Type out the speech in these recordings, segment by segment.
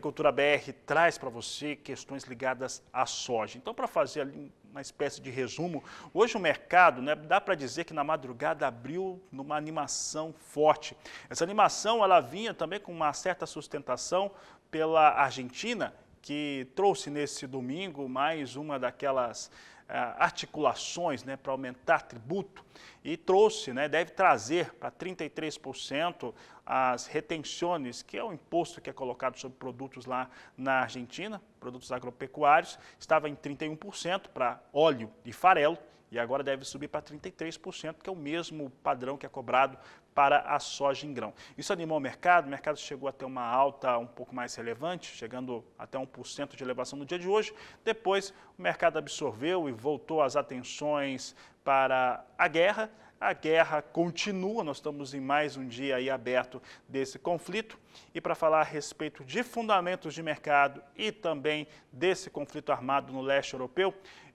Agricultura BR traz para você questões ligadas à soja. Então, para fazer ali uma espécie de resumo, hoje o mercado, né, dá para dizer que na madrugada abriu numa animação forte. Essa animação, ela vinha também com uma certa sustentação pela Argentina, que trouxe nesse domingo mais uma daquelas é, articulações né, para aumentar tributo e trouxe, né, deve trazer para 33% as retenções, que é o imposto que é colocado sobre produtos lá na Argentina, produtos agropecuários, estava em 31% para óleo e farelo e agora deve subir para 33%, que é o mesmo padrão que é cobrado para a soja em grão. Isso animou o mercado, o mercado chegou a ter uma alta um pouco mais relevante, chegando até 1% de elevação no dia de hoje. Depois, o mercado absorveu e voltou as atenções para a guerra. A guerra continua, nós estamos em mais um dia aí aberto desse conflito. E para falar a respeito de fundamentos de mercado e também desse conflito armado no leste europeu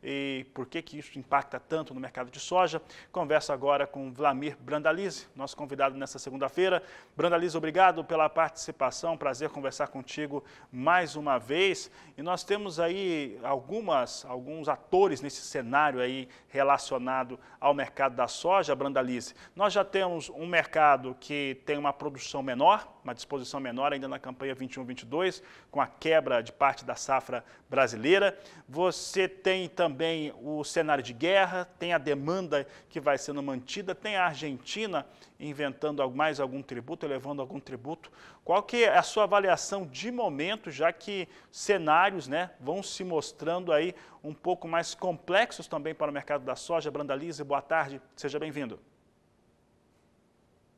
e por que, que isso impacta tanto no mercado de soja, converso agora com Vlamir Brandalize, nosso convidado nessa segunda-feira. Brandalize, obrigado pela participação, prazer conversar contigo mais uma vez. E nós temos aí algumas, alguns atores nesse cenário aí relacionados relacionado ao mercado da soja, Brandalice, nós já temos um mercado que tem uma produção menor, uma disposição menor ainda na campanha 21-22, com a quebra de parte da safra brasileira. Você tem também o cenário de guerra, tem a demanda que vai sendo mantida, tem a Argentina inventando mais algum tributo, elevando algum tributo qual que é a sua avaliação de momento, já que cenários né, vão se mostrando aí um pouco mais complexos também para o mercado da soja? Brandalize, boa tarde, seja bem-vindo.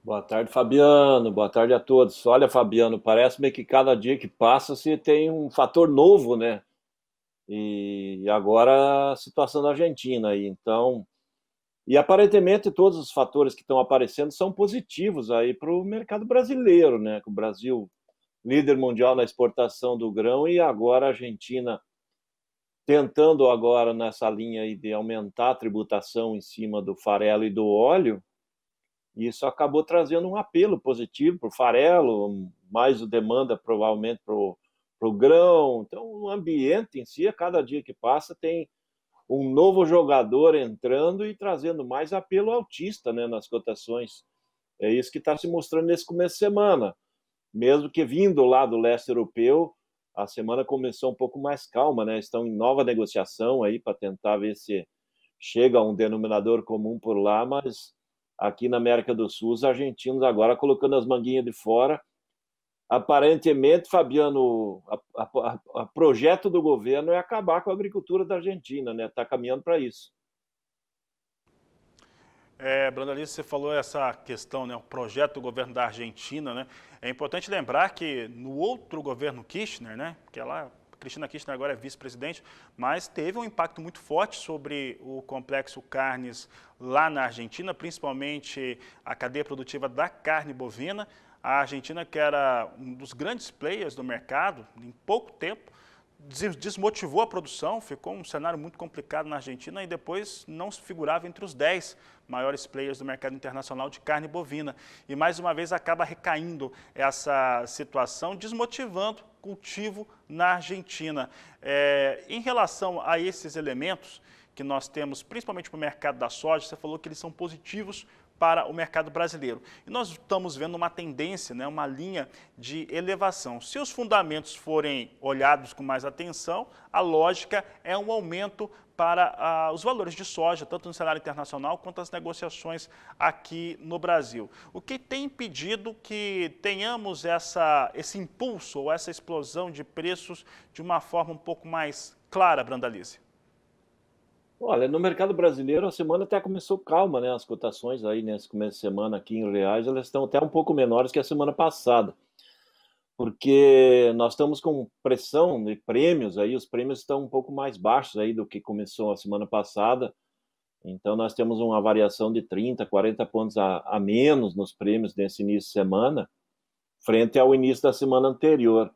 Boa tarde, Fabiano. Boa tarde a todos. Olha, Fabiano, parece-me que cada dia que passa se tem um fator novo, né? E agora a situação da Argentina aí. Então, e aparentemente todos os fatores que estão aparecendo são positivos aí para o mercado brasileiro, né? O Brasil líder mundial na exportação do grão e agora a Argentina tentando agora nessa linha aí de aumentar a tributação em cima do farelo e do óleo. Isso acabou trazendo um apelo positivo para o farelo, mais demanda provavelmente para o grão. Então, o ambiente em si, a cada dia que passa, tem um novo jogador entrando e trazendo mais apelo autista né, nas cotações. É isso que está se mostrando nesse começo de semana. Mesmo que vindo lá do leste europeu, a semana começou um pouco mais calma, né? Estão em nova negociação aí para tentar ver se chega a um denominador comum por lá, mas aqui na América do Sul, os argentinos agora colocando as manguinhas de fora aparentemente, Fabiano, o projeto do governo é acabar com a agricultura da Argentina, né? Está caminhando para isso. É, Brandalice, você falou essa questão, né, o projeto do governo da Argentina, né? É importante lembrar que no outro governo Kirchner, né, que ela é Cristina Kirchner agora é vice-presidente, mas teve um impacto muito forte sobre o complexo carnes lá na Argentina, principalmente a cadeia produtiva da carne bovina. A Argentina, que era um dos grandes players do mercado, em pouco tempo, desmotivou a produção, ficou um cenário muito complicado na Argentina e depois não se figurava entre os 10 maiores players do mercado internacional de carne bovina. E mais uma vez acaba recaindo essa situação, desmotivando o cultivo na Argentina. É, em relação a esses elementos que nós temos, principalmente para o mercado da soja, você falou que eles são positivos para o mercado brasileiro. E nós estamos vendo uma tendência, né, uma linha de elevação. Se os fundamentos forem olhados com mais atenção, a lógica é um aumento para ah, os valores de soja, tanto no cenário internacional quanto as negociações aqui no Brasil. O que tem impedido que tenhamos essa, esse impulso ou essa explosão de preços de uma forma um pouco mais clara, Lise? Olha, no mercado brasileiro a semana até começou calma, né? As cotações aí nesse começo de semana aqui em reais, elas estão até um pouco menores que a semana passada. Porque nós estamos com pressão de prêmios aí, os prêmios estão um pouco mais baixos aí do que começou a semana passada. Então nós temos uma variação de 30, 40 pontos a, a menos nos prêmios nesse início de semana, frente ao início da semana anterior.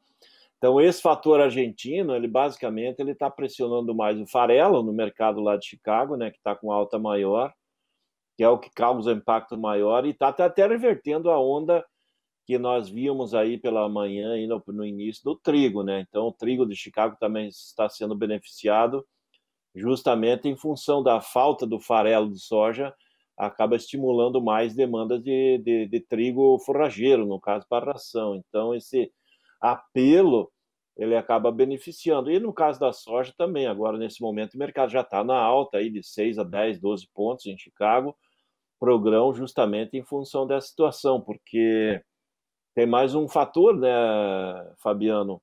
Então, esse fator argentino, ele basicamente ele está pressionando mais o farelo no mercado lá de Chicago, né, que está com alta maior, que é o que causa impacto maior, e está tá até revertendo a onda que nós víamos aí pela manhã, ainda no início, do trigo. Né? Então, o trigo de Chicago também está sendo beneficiado, justamente em função da falta do farelo de soja, acaba estimulando mais demandas de, de, de trigo forrageiro, no caso, para ração. Então, esse apelo, ele acaba beneficiando. E no caso da soja também, agora nesse momento o mercado já está na alta aí de 6 a 10, 12 pontos em Chicago, para o grão justamente em função dessa situação, porque tem mais um fator, né, Fabiano?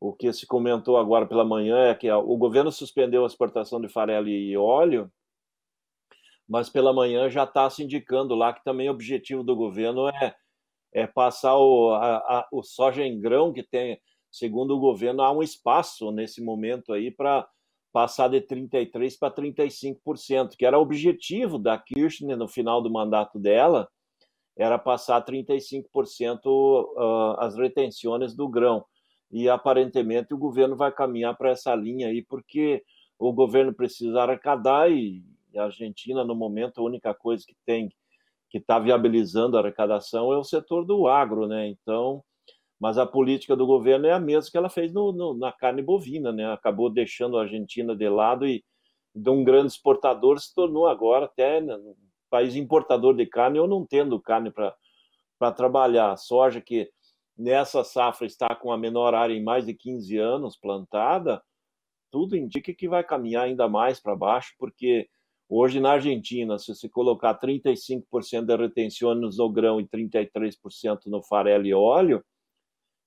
O que se comentou agora pela manhã é que o governo suspendeu a exportação de farelo e óleo, mas pela manhã já está se indicando lá que também o objetivo do governo é é, passar o, a, a, o soja em grão, que tem, segundo o governo, há um espaço nesse momento aí para passar de 33% para 35%, que era o objetivo da Kirchner no final do mandato dela, era passar 35% uh, ah, as retenções do grão. E aparentemente o governo vai caminhar para essa linha aí, porque o governo precisa arrecadar e a Argentina, no momento, a única coisa que tem que está viabilizando a arrecadação é o setor do agro, né? Então, mas a política do governo é a mesma que ela fez no, no, na carne bovina, né? Acabou deixando a Argentina de lado e de um grande exportador se tornou agora até né, um país importador de carne ou não tendo carne para trabalhar. Soja que nessa safra está com a menor área em mais de 15 anos plantada, tudo indica que vai caminhar ainda mais para baixo, porque Hoje, na Argentina, se você colocar 35% de retenção no grão e 33% no farelo e óleo,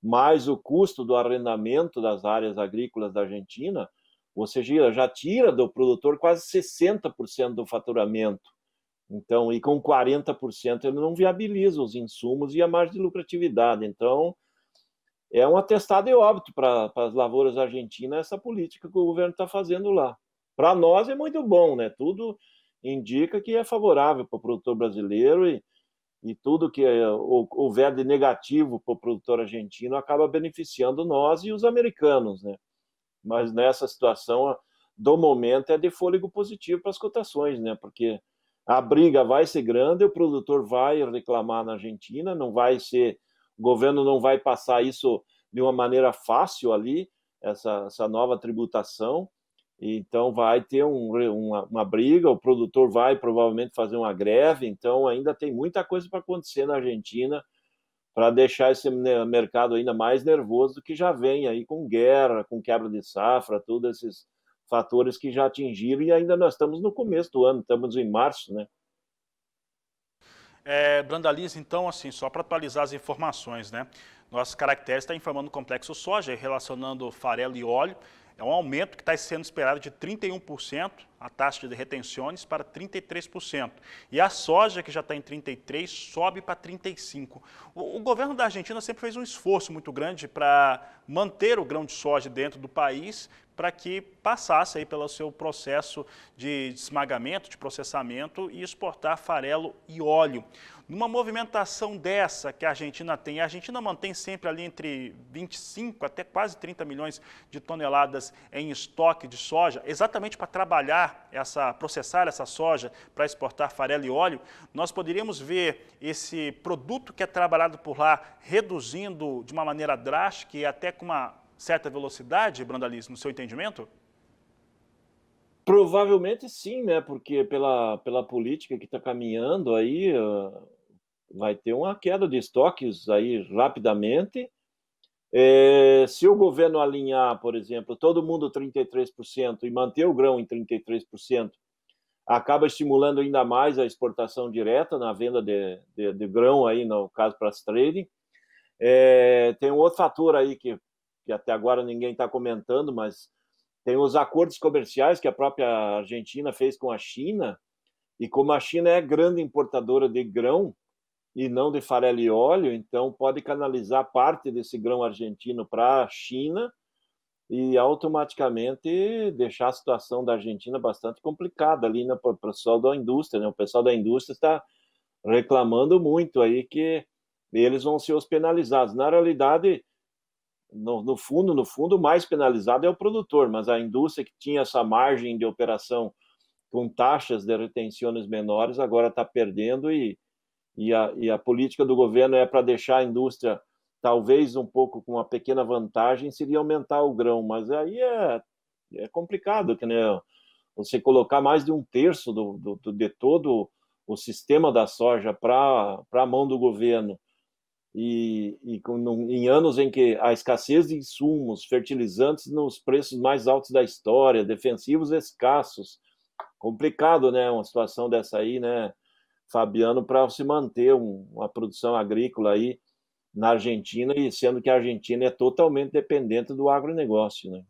mais o custo do arrendamento das áreas agrícolas da Argentina, você já tira do produtor quase 60% do faturamento. Então, e com 40% ele não viabiliza os insumos e a margem de lucratividade. Então, é um atestado e óbito para as lavouras argentinas essa política que o governo está fazendo lá. Para nós é muito bom, né? Tudo indica que é favorável para o produtor brasileiro e, e tudo que houver é, de negativo para o produtor argentino acaba beneficiando nós e os americanos, né? Mas nessa situação do momento é de fôlego positivo para as cotações, né? Porque a briga vai ser grande, o produtor vai reclamar na Argentina, não vai ser, o governo não vai passar isso de uma maneira fácil ali, essa, essa nova tributação. Então vai ter um, uma, uma, briga, o produtor vai provavelmente fazer uma greve, então ainda tem muita coisa para acontecer na Argentina para deixar esse mercado ainda mais nervoso do que já vem aí com guerra, com quebra de safra, todos esses fatores que já atingiram e ainda nós estamos no começo do ano, estamos em março, né? É, Brandaliz, então, assim, só para atualizar as informações, né? Nosso caractere está informando o complexo soja, relacionando farelo e óleo, é um aumento que está sendo esperado de 31%, a taxa de retenções, para 33%. E a soja, que já está em 33%, sobe para 35%. O, o governo da Argentina sempre fez um esforço muito grande para manter o grão de soja dentro do país, para que passasse aí pelo seu processo de esmagamento, de processamento e exportar farelo e óleo. Numa movimentação dessa que a Argentina tem, a Argentina mantém sempre ali entre 25 até quase 30 milhões de toneladas em estoque de soja, exatamente para trabalhar essa, processar essa soja para exportar farelo e óleo, nós poderíamos ver esse produto que é trabalhado por lá reduzindo de uma maneira drástica e até com uma certa velocidade, Brandalis, no seu entendimento? Provavelmente sim, né? Porque pela, pela política que está caminhando aí, ah, vai ter uma queda de estoques aí rapidamente. É, se o governo alinhar, por exemplo, todo mundo 33% e manter o grão em 33%, acaba estimulando ainda mais a exportação direta na venda de, de, de grão aí, no caso para as trading. É, tem um outro fator aí que, que até agora ninguém está comentando, mas tem os acordos comerciais que a própria Argentina fez com a China, e como a China é grande importadora de grão, e não de farelo e óleo, então pode canalizar parte desse grão argentino para a China e automaticamente deixar a situação da Argentina bastante complicada ali no né, pessoal da indústria, né? O pessoal da indústria está reclamando muito aí que eles vão ser os penalizados. Na realidade, no, no fundo, no fundo, o mais penalizado é o produtor, mas a indústria que tinha essa margem de operação com taxas de retenções menores agora está perdendo e e a, e a política do governo é para deixar a indústria talvez um pouco com uma pequena vantagem seria aumentar o grão, mas aí é, é complicado, que né, você colocar mais de um terço do, do de todo o sistema da soja para a mão do governo e, e com, em anos em que a escassez de insumos, fertilizantes nos preços mais altos da história, defensivos escassos, complicado, né, uma situação dessa aí, né, Fabiano para se manter um, uma produção agrícola aí na Argentina, e sendo que a Argentina é totalmente dependente do agronegócio. Né?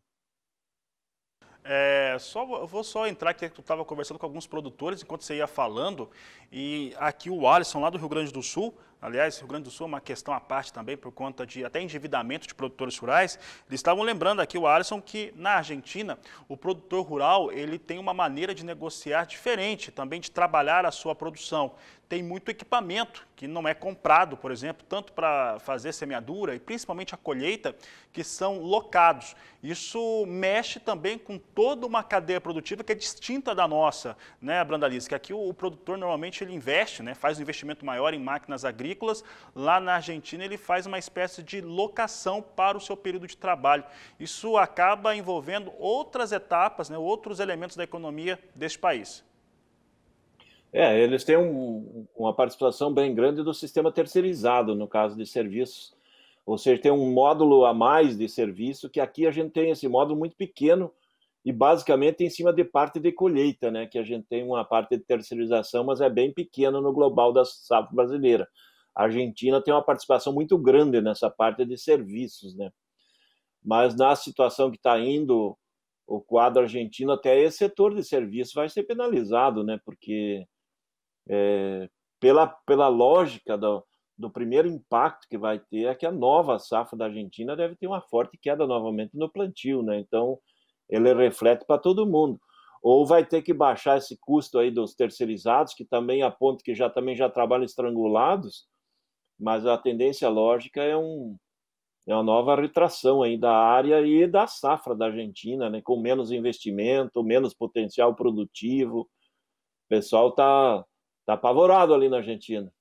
É, só, eu vou só entrar que tu estava conversando com alguns produtores enquanto você ia falando, e aqui o Alisson, lá do Rio Grande do Sul, aliás, Rio Grande do Sul é uma questão à parte também, por conta de até endividamento de produtores rurais, eles estavam lembrando aqui, o Alisson, que na Argentina, o produtor rural, ele tem uma maneira de negociar diferente, também de trabalhar a sua produção tem muito equipamento que não é comprado, por exemplo, tanto para fazer semeadura e principalmente a colheita, que são locados. Isso mexe também com toda uma cadeia produtiva que é distinta da nossa, né, Brandalice? Que aqui o, o produtor normalmente ele investe, né, faz um investimento maior em máquinas agrícolas. Lá na Argentina ele faz uma espécie de locação para o seu período de trabalho. Isso acaba envolvendo outras etapas, né, outros elementos da economia deste país. É, eles têm um, uma participação bem grande do sistema terceirizado, no caso de serviços. Ou seja, tem um módulo a mais de serviço, que aqui a gente tem esse módulo muito pequeno e basicamente em cima de parte de colheita, né? Que a gente tem uma parte de terceirização, mas é bem pequeno no global da safra brasileira. A Argentina tem uma participação muito grande nessa parte de serviços, né? Mas na situação que está indo o quadro argentino, até esse setor de serviço vai ser penalizado, né? Porque é, pela, pela lógica do, do primeiro impacto que vai ter, é que a nova safra da Argentina deve ter uma forte queda novamente no plantio, né? Então, ele reflete para todo mundo. Ou vai ter que baixar esse custo aí dos terceirizados, que também aponta que já também já trabalham estrangulados, mas a tendência lógica é um é uma nova retração aí da área e da safra da Argentina, né? Com menos investimento, menos potencial produtivo. O pessoal tá Está apavorado ali na Argentina.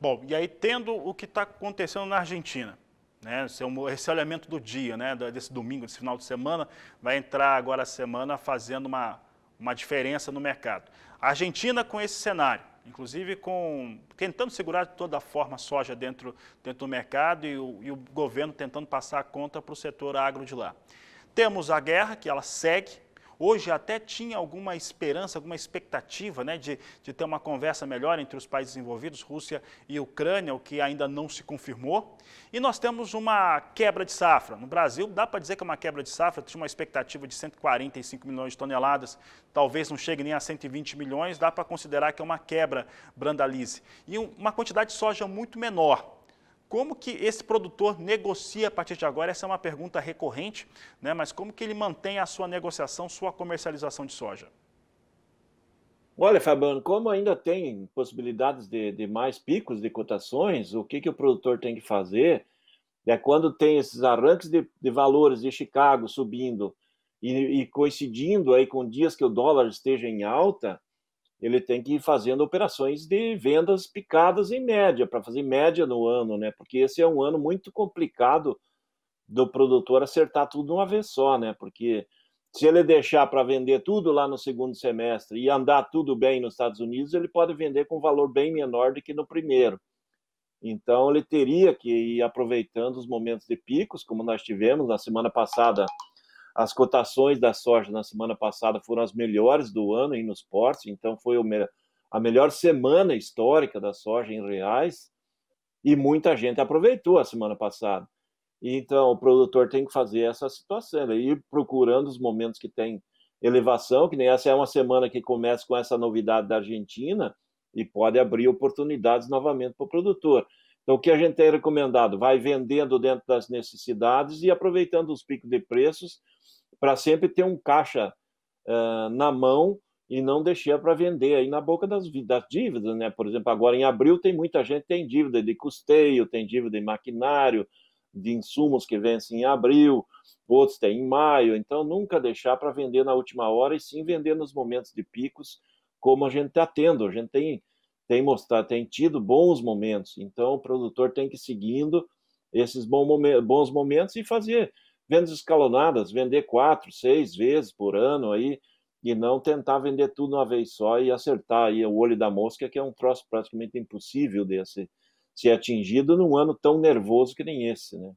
Bom, e aí tendo o que está acontecendo na Argentina, né? Esse, é um, esse é do dia, né? Desse domingo, desse final de semana, vai entrar agora a semana fazendo uma, uma diferença no mercado. A Argentina com esse cenário, inclusive com tentando segurar de toda a forma soja dentro, dentro do mercado e o, e o governo tentando passar a conta para o setor agro de lá. Temos a guerra, que ela segue, Hoje até tinha alguma esperança, alguma expectativa né, de, de ter uma conversa melhor entre os países envolvidos, Rússia e Ucrânia, o que ainda não se confirmou. E nós temos uma quebra de safra. No Brasil, dá para dizer que é uma quebra de safra, tinha uma expectativa de 145 milhões de toneladas, talvez não chegue nem a 120 milhões, dá para considerar que é uma quebra brandalize. E uma quantidade de soja muito menor. Como que esse produtor negocia a partir de agora? Essa é uma pergunta recorrente, né? mas como que ele mantém a sua negociação, sua comercialização de soja? Olha, Fabiano, como ainda tem possibilidades de, de mais picos de cotações, o que, que o produtor tem que fazer é quando tem esses arranques de, de valores de Chicago subindo e, e coincidindo aí com dias que o dólar esteja em alta, ele tem que ir fazendo operações de vendas picadas em média, para fazer média no ano, né? Porque esse é um ano muito complicado do produtor acertar tudo de uma vez só, né? Porque se ele deixar para vender tudo lá no segundo semestre e andar tudo bem nos Estados Unidos, ele pode vender com valor bem menor do que no primeiro. Então, ele teria que ir aproveitando os momentos de picos, como nós tivemos na semana passada as cotações da soja na semana passada foram as melhores do ano aí nos portos, então foi a melhor semana histórica da soja em reais e muita gente aproveitou a semana passada. Então, o produtor tem que fazer essa situação, né, ir procurando os momentos que tem elevação, que nem essa é uma semana que começa com essa novidade da Argentina e pode abrir oportunidades novamente para o produtor. Então, o que a gente tem recomendado? Vai vendendo dentro das necessidades e aproveitando os picos de preços para sempre ter um caixa uh, na mão e não deixar para vender aí na boca das, das dívidas, né? Por exemplo, agora em abril tem muita gente que tem dívida de custeio, tem dívida de maquinário, de insumos que vencem em abril, outros tem em maio, então nunca deixar para vender na última hora e sim vender nos momentos de picos, como a gente está tendo. A gente tem, tem mostrado, tem tido bons momentos, então o produtor tem que ir seguindo esses bons momentos e fazer vendas escalonadas, vender quatro, seis vezes por ano aí, e não tentar vender tudo uma vez só e acertar aí o olho da mosca, que é um troço praticamente impossível de ser, ser atingido num ano tão nervoso que nem esse, né?